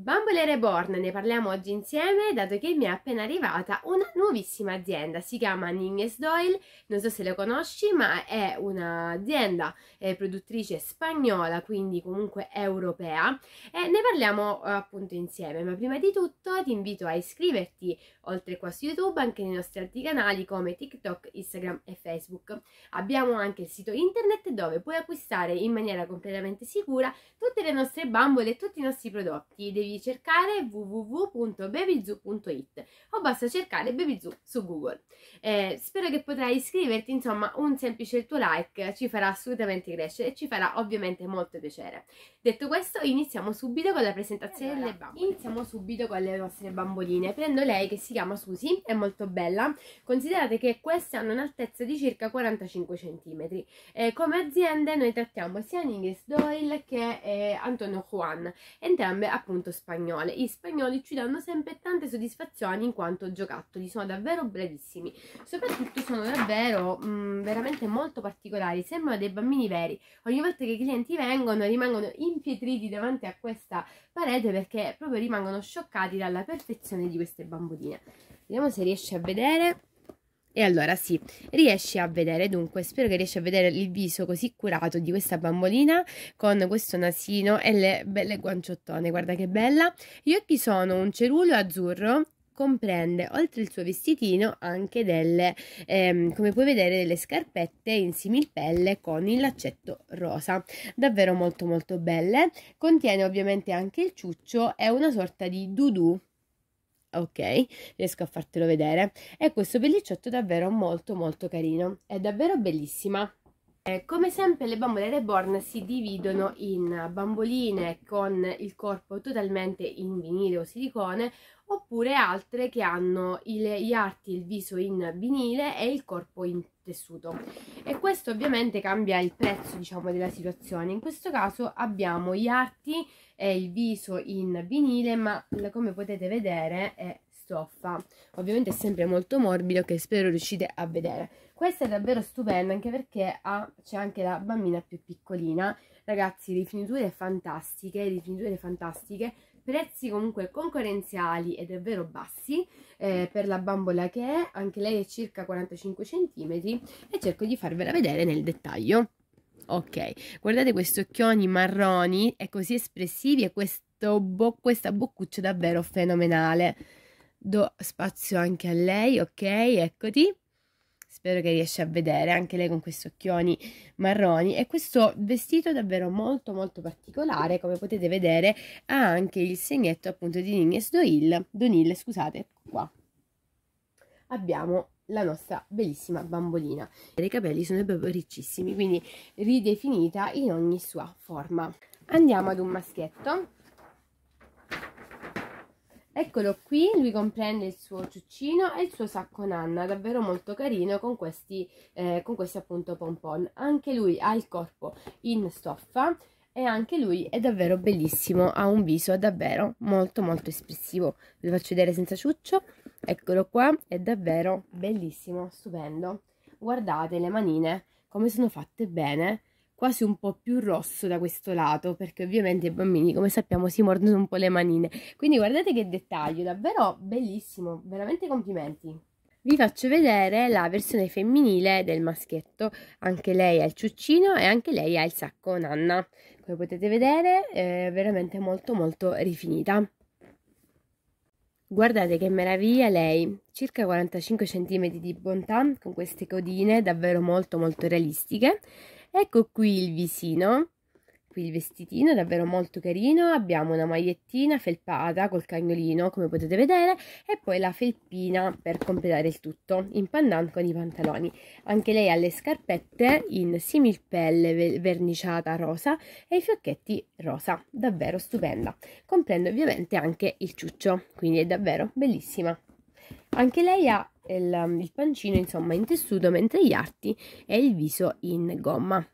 Bambole Reborn, ne parliamo oggi insieme dato che mi è appena arrivata una nuovissima azienda, si chiama Ninges Doyle, non so se la conosci ma è un'azienda eh, produttrice spagnola quindi comunque europea e ne parliamo eh, appunto insieme ma prima di tutto ti invito a iscriverti oltre qua su YouTube anche nei nostri altri canali come TikTok, Instagram e Facebook. Abbiamo anche il sito internet dove puoi acquistare in maniera completamente sicura tutte le nostre bambole e tutti i nostri prodotti devi cercare www.babyzoo.it o basta cercare Babyzoo su Google. Eh, spero che potrai iscriverti, insomma un semplice tuo like ci farà assolutamente crescere e ci farà ovviamente molto piacere. Detto questo iniziamo subito con la presentazione allora, delle bambole. Iniziamo subito con le nostre bamboline, prendo lei che si chiama Susi, è molto bella, considerate che queste hanno un'altezza di circa 45 cm. Eh, come aziende noi trattiamo sia Ningis Doyle che... Eh, Antonio Juan, entrambe appunto spagnole. Gli spagnoli ci danno sempre tante soddisfazioni in quanto giocattoli, sono davvero bravissimi, soprattutto sono davvero mh, mm, veramente molto particolari, sembrano dei bambini veri. Ogni volta che i clienti vengono rimangono impietriti davanti a questa parete perché proprio rimangono scioccati dalla perfezione di queste bamboline. Vediamo se riesce a vedere. E allora sì, riesci a vedere, dunque spero che riesci a vedere il viso così curato di questa bambolina con questo nasino e le belle guanciottone, guarda che bella. Gli occhi sono un cerullo azzurro comprende oltre il suo vestitino anche delle ehm, come puoi vedere delle scarpette in similpelle con il laccetto rosa davvero molto molto belle contiene ovviamente anche il ciuccio e una sorta di dudù ok, riesco a fartelo vedere. E questo pellicciotto è davvero molto molto carino, è davvero bellissima. Eh, come sempre le bambole Reborn si dividono in bamboline con il corpo totalmente in vinile o silicone oppure altre che hanno gli arti, il viso in vinile e il corpo in tessuto e questo ovviamente cambia il prezzo diciamo della situazione in questo caso abbiamo gli arti e il viso in vinile ma come potete vedere è stoffa ovviamente è sempre molto morbido che spero riuscite a vedere questa è davvero stupenda anche perché c'è anche la bambina più piccolina ragazzi rifiniture fantastiche rifiniture fantastiche prezzi comunque concorrenziali e davvero bassi eh, per la bambola che è anche lei è circa 45 cm e cerco di farvela vedere nel dettaglio ok guardate questi occhioni marroni e così espressivi e questo bo questa boccuccia davvero fenomenale do spazio anche a lei, ok? Eccoti. Spero che riesci a vedere anche lei con questi occhioni marroni e questo vestito è davvero molto molto particolare, come potete vedere, ha anche il segnetto appunto di Nines Doil, Donil, scusate, qua. Abbiamo la nostra bellissima bambolina. I capelli sono proprio riccissimi, quindi ridefinita in ogni sua forma. Andiamo ad un maschietto Eccolo qui, lui comprende il suo ciuccino e il suo sacco nanna, davvero molto carino con questi, eh, con questi appunto pompon. Anche lui ha il corpo in stoffa e anche lui è davvero bellissimo, ha un viso davvero molto molto espressivo. Vi faccio vedere senza ciuccio, eccolo qua, è davvero bellissimo, stupendo. Guardate le manine, come sono fatte bene quasi un po' più rosso da questo lato perché ovviamente i bambini come sappiamo si mordono un po' le manine quindi guardate che dettaglio davvero bellissimo veramente complimenti vi faccio vedere la versione femminile del maschietto anche lei ha il ciuccino e anche lei ha il sacco nanna come potete vedere è veramente molto molto rifinita Guardate che meraviglia lei, circa 45 cm di bontà con queste codine davvero molto molto realistiche ecco qui il visino qui il vestitino davvero molto carino abbiamo una magliettina felpata col cagnolino come potete vedere e poi la felpina per completare il tutto in pandan con i pantaloni anche lei ha le scarpette in similpelle verniciata rosa e i fiocchetti rosa davvero stupenda comprendo ovviamente anche il ciuccio quindi è davvero bellissima anche lei ha il, um, il pancino insomma in tessuto mentre gli arti e il viso in gomma.